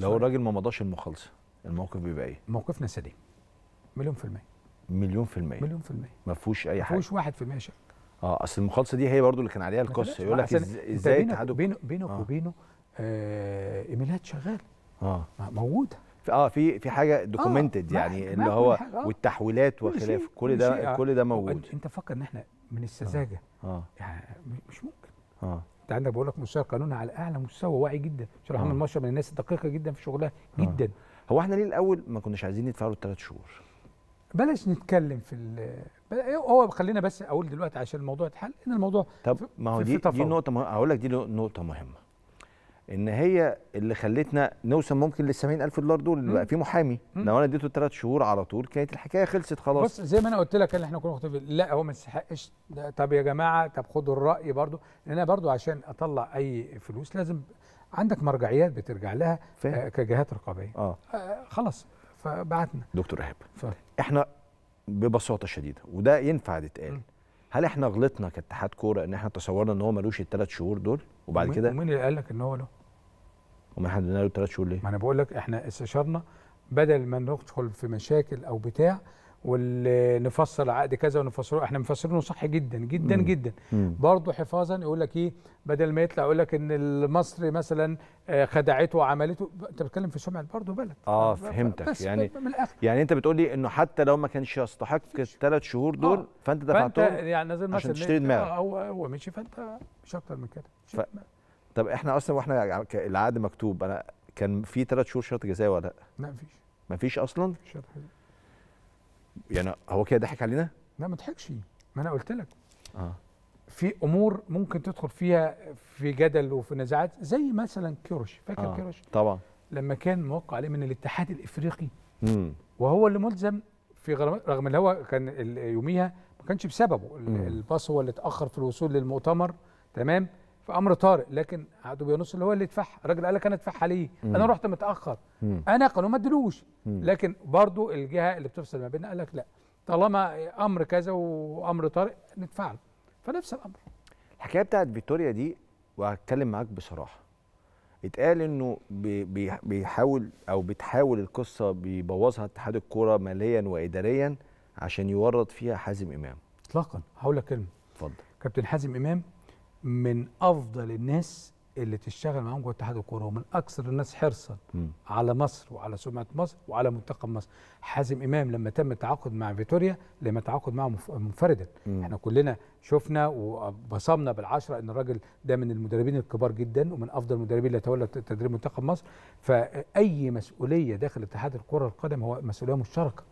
لو الراجل ما مضاش المخالصه الموقف بيبقى ايه؟ موقفنا سليم مليون في المية مليون في المية مليون في المية ما فيهوش أي حاجة ما واحد في المية شك اه اصل المخالصه دي هي برضو اللي كان عليها القصه يقول لك ازاي اتحادوا بينك بينك آه. وبينه آه ايميلات شغاله اه موجوده اه في في حاجه دوكيومنتد آه يعني اللي هو آه. والتحويلات وخلاف كل ده آه. كل ده موجود انت فكر ان احنا من السذاجه آه. آه. يعني مش ممكن اه انت عندك بقول لك مستشار قانوني على اعلى مستوى واعي جدا مستشار محمد مشرف من الناس الدقيقه جدا في شغلها آه. جدا هو احنا ليه الاول ما كناش عايزين ندفع له الثلاث شهور بلاش نتكلم في أيوه، هو خلينا بس اقول دلوقتي عشان الموضوع يتحل ان الموضوع طب ما هو دي, دي نقطه هقول لك دي نقطه مهمه ان هي اللي خلتنا نوصل ممكن لل 70000 دولار دول اللي بقى في محامي مم. لو انا اديته ثلاث شهور على طول كانت الحكايه خلصت خلاص بص زي ما انا قلت لك ان احنا كنا مختلفين لا هو ما يستحقش طب يا جماعه طب خدوا الراي برضو لان انا برضو عشان اطلع اي فلوس لازم عندك مرجعيات بترجع لها فهم. آه، كجهات رقابيه آه. آه خلاص فبعتنا دكتور ايهاب احنا ببساطه شديده وده ينفع يتقال هل احنا غلطنا كاتحاد كوره ان احنا تصورنا ان هو ملوش الثلاث شهور دول وبعد كده مين اللي قال لك ان هو له وما احنا ادينا له ثلاث شهور ليه؟ ما انا بقول لك احنا استشرنا بدل ما ندخل في مشاكل او بتاع ونفسر عقد كذا ونفصله احنا مفسرينه صح جدا جدا مم. جدا برضه حفاظا يقول لك ايه بدل ما يطلع يقول لك ان المصري مثلا آه، خدعته وعملته انت بتتكلم في سمعه برضه بلد اه فهمتك يعني من الأخر. يعني انت بتقول لي انه حتى لو ما كانش يستحق الثلاث شهور دول آه. فانت دفعتهم يعني عشان تشتري إيه، دماغك آه، هو هو ماشي فانت مش اكتر من كده ف... طب احنا اصلا واحنا يعني العقد مكتوب انا كان في ثلاث شهور شرط جزائي ولا لا؟ لا مفيش مفيش اصلا؟ شرط شرط يعني هو كده ضحك علينا؟ لا ما ضحكش ما انا قلت لك اه في امور ممكن تدخل فيها في جدل وفي نزاعات زي مثلا كيروش فاكر آه كيروش؟ طبعا لما كان موقع عليه من الاتحاد الافريقي مم. وهو اللي ملزم في غرامات رغم ان هو كان يوميها ما كانش بسببه الباص هو اللي اتاخر في الوصول للمؤتمر تمام في امر طارئ لكن بينص اللي هو اللي ادفعها الراجل قال لك انا ادفعها ليه انا رحت متاخر مم. انا قالوا ما ادلوش لكن برضو الجهه اللي بتفصل ما بيننا قال لك لا طالما امر كذا وامر طارئ ندفع له فنفس الامر الحكايه بتاعت فيتوريا دي وهتكلم معاك بصراحه اتقال انه بي بيحاول او بتحاول القصه بيبوظها اتحاد الكوره ماليا واداريا عشان يورط فيها حازم امام اطلاقا هقول لك كلمه اتفضل كابتن حازم امام من افضل الناس اللي تشتغل معاهم جوه اتحاد الكوره ومن اكثر الناس حرصا م. على مصر وعلى سمعه مصر وعلى منتخب مصر حازم امام لما تم التعاقد مع فيتوريا لما تعاقد معه منفردا احنا كلنا شفنا وبصمنا بالعشره ان الراجل ده من المدربين الكبار جدا ومن افضل المدربين اللي تولى تدريب منتخب مصر فاي مسؤوليه داخل اتحاد الكره القدم هو مسؤوليه مشتركه